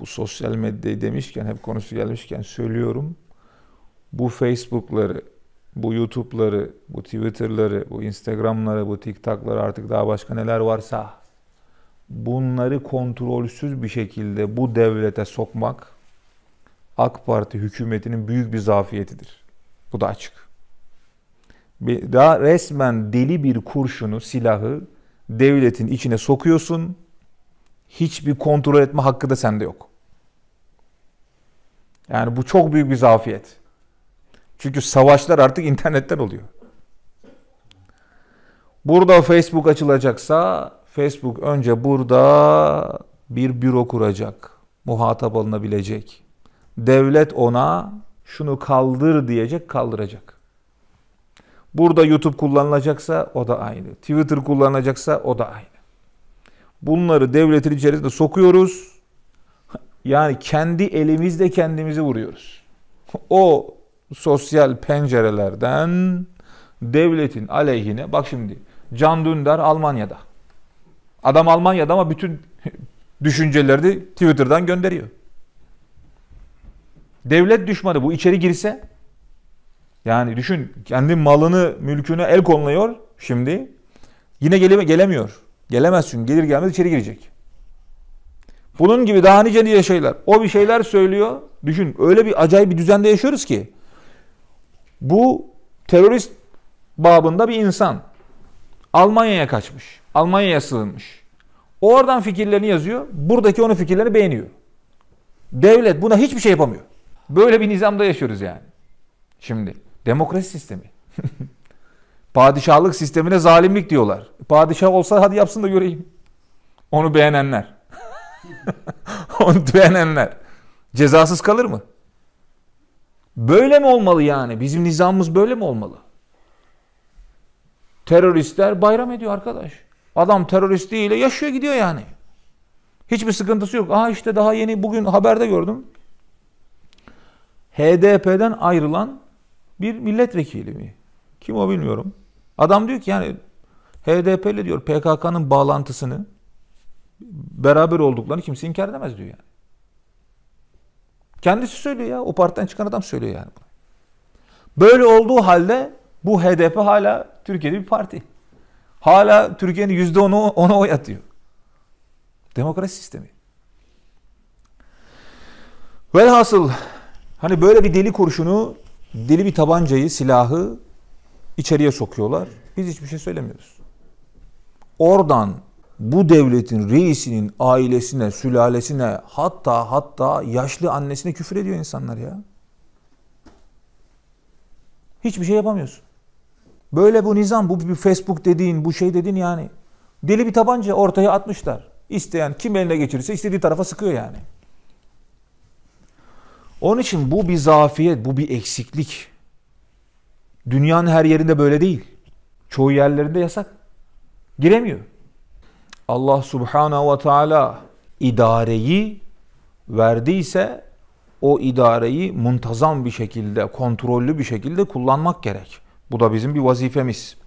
bu sosyal medyayı demişken hep konusu gelmişken söylüyorum. Bu Facebook'ları, bu YouTube'ları, bu Twitter'ları, bu Instagram'ları, bu TikTok'ları artık daha başka neler varsa bunları kontrolsüz bir şekilde bu devlete sokmak AK Parti hükümetinin büyük bir zafiyetidir. Bu da açık. Daha resmen deli bir kurşunu, silahı devletin içine sokuyorsun. Hiçbir kontrol etme hakkı da sende yok. Yani bu çok büyük bir zafiyet. Çünkü savaşlar artık internetten oluyor. Burada Facebook açılacaksa Facebook önce burada bir büro kuracak. Muhatap alınabilecek. Devlet ona şunu kaldır diyecek, kaldıracak. Burada YouTube kullanılacaksa o da aynı. Twitter kullanılacaksa o da aynı. Bunları devletin içerisinde sokuyoruz. Yani kendi elimizle kendimizi vuruyoruz. O sosyal pencerelerden devletin aleyhine bak şimdi Can Dündar Almanya'da. Adam Almanya'da ama bütün düşüncelerini Twitter'dan gönderiyor. Devlet düşmanı bu içeri girse yani düşün kendi malını mülküne el konuluyor şimdi yine geleme, gelemiyor. Gelemez çünkü gelir gelmez içeri girecek. Bunun gibi daha nice nice şeyler. O bir şeyler söylüyor. Düşün öyle bir acayip bir düzende yaşıyoruz ki. Bu terörist babında bir insan. Almanya'ya kaçmış. Almanya'ya sığınmış. Oradan fikirlerini yazıyor. Buradaki onun fikirlerini beğeniyor. Devlet buna hiçbir şey yapamıyor. Böyle bir nizamda yaşıyoruz yani. Şimdi demokrasi sistemi. Padişahlık sistemine zalimlik diyorlar. Padişah olsa hadi yapsın da göreyim. Onu beğenenler. Onu beğenenler. Cezasız kalır mı? Böyle mi olmalı yani? Bizim nizamımız böyle mi olmalı? Teröristler bayram ediyor arkadaş. Adam terörist teröristliğiyle yaşıyor gidiyor yani. Hiçbir sıkıntısı yok. Aha işte daha yeni bugün haberde gördüm. HDP'den ayrılan bir milletvekili mi? Kim o bilmiyorum. Adam diyor ki yani HDP diyor PKK'nın bağlantısını beraber olduklarını kimse inkar edemez diyor yani. Kendisi söylüyor ya. O partiden çıkan adam söylüyor yani. Böyle olduğu halde bu HDP hala Türkiye'de bir parti. Hala Türkiye'nin yüzde onu ona oy atıyor. Demokrasi sistemi. Velhasıl hani böyle bir deli kurşunu, deli bir tabancayı, silahı içeriye sokuyorlar. Biz hiçbir şey söylemiyoruz. Oradan bu devletin reisinin ailesine, sülalesine hatta hatta yaşlı annesine küfür ediyor insanlar ya. Hiçbir şey yapamıyorsun. Böyle bu nizam, bu bir Facebook dediğin, bu şey dediğin yani. Deli bir tabanca ortaya atmışlar. İsteyen kim eline geçirirse istediği tarafa sıkıyor yani. Onun için bu bir zafiyet, bu bir eksiklik. Dünyanın her yerinde böyle değil. Çoğu yerlerinde yasak. Giremiyor. Allah subhanahu ve teala idareyi verdiyse o idareyi muntazam bir şekilde, kontrollü bir şekilde kullanmak gerek. Bu da bizim bir vazifemiz.